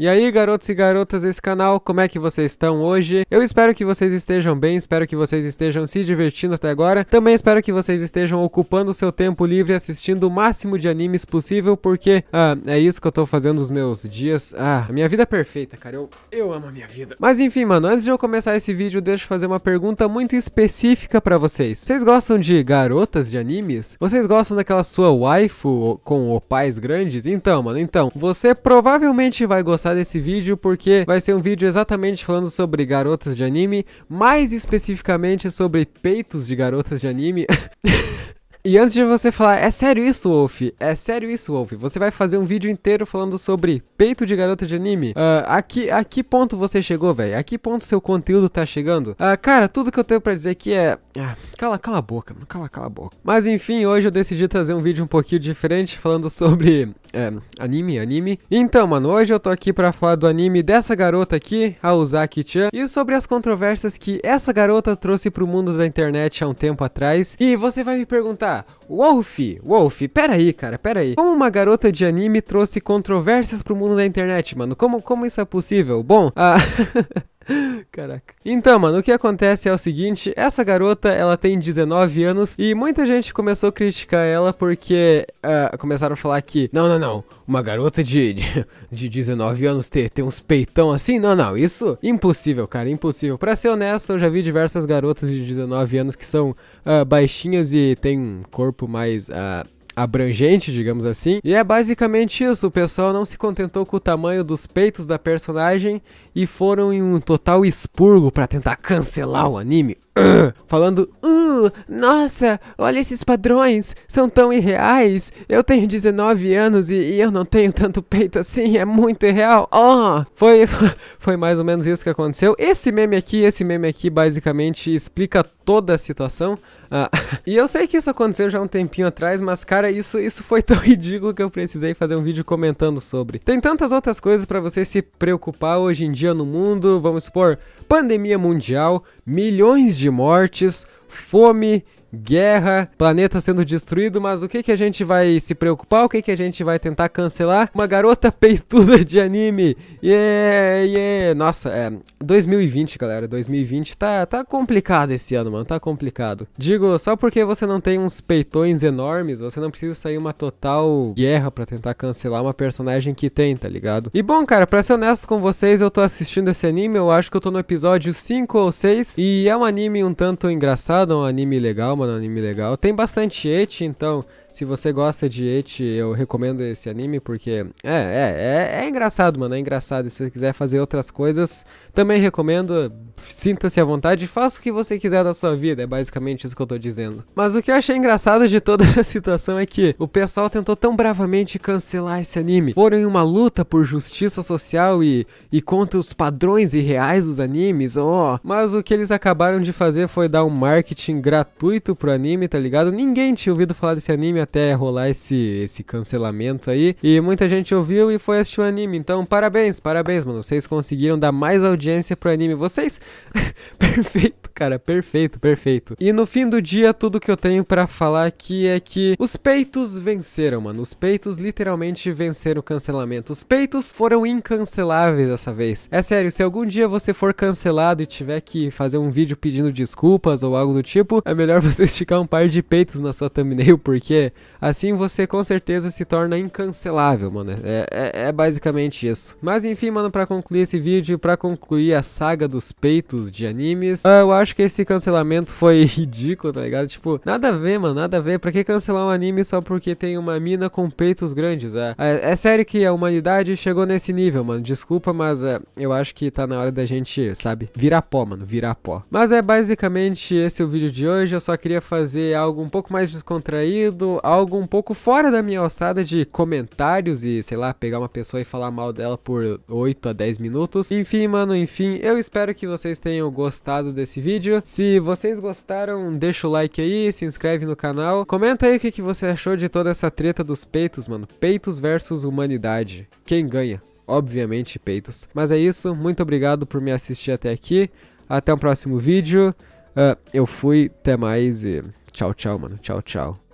E aí, garotos e garotas desse canal, como é que vocês estão hoje? Eu espero que vocês estejam bem, espero que vocês estejam se divertindo até agora. Também espero que vocês estejam ocupando o seu tempo livre assistindo o máximo de animes possível, porque ah, é isso que eu tô fazendo os meus dias. Ah, a minha vida é perfeita, cara. Eu, eu amo a minha vida. Mas enfim, mano, antes de eu começar esse vídeo, deixa eu fazer uma pergunta muito específica para vocês. Vocês gostam de garotas de animes? Vocês gostam daquela sua waifu com opais grandes? Então, mano, então, você provavelmente vai gostar gostar desse vídeo porque vai ser um vídeo exatamente falando sobre garotas de anime, mais especificamente sobre peitos de garotas de anime. E antes de você falar, é sério isso, Wolf? É sério isso, Wolf? Você vai fazer um vídeo inteiro falando sobre peito de garota de anime? Uh, ah, aqui, a que ponto você chegou, velho? A que ponto seu conteúdo tá chegando? Uh, cara, tudo que eu tenho pra dizer aqui é... Ah, cala, cala a boca, mano. Cala, cala a boca. Mas enfim, hoje eu decidi trazer um vídeo um pouquinho diferente falando sobre é, anime, anime. Então, mano, hoje eu tô aqui pra falar do anime dessa garota aqui, a Uzaki-chan, e sobre as controvérsias que essa garota trouxe pro mundo da internet há um tempo atrás. E você vai me perguntar, Wolf, Wolf, peraí, cara, peraí. Como uma garota de anime trouxe controvérsias pro mundo da internet, mano? Como, como isso é possível? Bom, a... Ah, Caraca. Então, mano, o que acontece é o seguinte, essa garota, ela tem 19 anos e muita gente começou a criticar ela porque uh, começaram a falar que, não, não, não, uma garota de, de, de 19 anos ter, ter uns peitão assim, não, não, isso impossível, cara, impossível. Pra ser honesto, eu já vi diversas garotas de 19 anos que são uh, baixinhas e têm um corpo mais... Uh, abrangente, digamos assim. E é basicamente isso, o pessoal não se contentou com o tamanho dos peitos da personagem e foram em um total expurgo para tentar cancelar o anime. falando, uh, nossa, olha esses padrões, são tão irreais. Eu tenho 19 anos e, e, eu não tenho tanto peito assim, é muito irreal. Oh, foi, foi mais ou menos isso que aconteceu. Esse meme aqui, esse meme aqui basicamente explica toda a situação. Ah, e eu sei que isso aconteceu já um tempinho atrás, mas cara, isso, isso foi tão ridículo que eu precisei fazer um vídeo comentando sobre. Tem tantas outras coisas para você se preocupar hoje em dia no mundo, vamos supor, pandemia mundial, milhões de mortes, fome guerra, planeta sendo destruído, mas o que, que a gente vai se preocupar? O que, que a gente vai tentar cancelar? Uma garota peituda de anime! Yeah, yeah! Nossa, é. 2020, galera, 2020 tá, tá complicado esse ano, mano, tá complicado. Digo, só porque você não tem uns peitões enormes, você não precisa sair uma total guerra para tentar cancelar uma personagem que tem, tá ligado? E bom, cara, pra ser honesto com vocês, eu tô assistindo esse anime, eu acho que eu tô no episódio 5 ou 6, e é um anime um tanto engraçado, é um anime legal, mano, anime legal. Tem bastante et, então se você gosta de Eti, eu recomendo esse anime porque é, é, é, é, engraçado, mano. É engraçado. Se você quiser fazer outras coisas, também recomendo. Sinta-se à vontade faça o que você quiser da sua vida. É basicamente isso que eu tô dizendo. Mas o que eu achei engraçado de toda essa situação é que o pessoal tentou tão bravamente cancelar esse anime. Foram em uma luta por justiça social e, e contra os padrões irreais dos animes, ó. Oh. Mas o que eles acabaram de fazer foi dar um marketing gratuito pro anime, tá ligado? Ninguém tinha ouvido falar desse anime até rolar esse, esse cancelamento aí. E muita gente ouviu e foi assistir o anime. Então, parabéns, parabéns, mano. Vocês conseguiram dar mais audiência pro anime. Vocês. perfeito, cara, perfeito, perfeito. E no fim do dia, tudo que eu tenho para falar aqui é que os peitos venceram, mano. Os peitos literalmente venceram o cancelamento. Os peitos foram incanceláveis dessa vez. É sério, se algum dia você for cancelado e tiver que fazer um vídeo pedindo desculpas ou algo do tipo, é melhor você esticar um par de peitos na sua thumbnail, porque Assim você com certeza se torna incancelável, mano. É, é, é basicamente isso. Mas enfim, mano, pra concluir esse vídeo, pra concluir a saga dos peitos de animes, ah, eu acho que esse cancelamento foi ridículo, tá ligado? Tipo, nada a ver, mano, nada a ver. Pra que cancelar um anime só porque tem uma mina com peitos grandes? É, é, é sério que a humanidade chegou nesse nível, mano. Desculpa, mas é, eu acho que tá na hora da gente, sabe, virar pó, mano, virar pó. Mas é basicamente esse o vídeo de hoje. Eu só queria fazer algo um pouco mais descontraído, algo um pouco fora da minha alçada de comentários e, sei lá, pegar uma pessoa e falar mal dela por 8 a 10 minutos. Enfim, mano, enfim, eu espero que vocês tenham gostado desse vídeo. Se vocês gostaram, deixa o like aí, se inscreve no canal. Comenta aí o que, que você achou de toda essa treta dos peitos, mano. Peitos versus humanidade. Quem ganha? Obviamente, peitos. Mas é isso, muito obrigado por me assistir até aqui. Até o próximo vídeo. Uh, eu fui, até mais e tchau, tchau, mano. Tchau, tchau.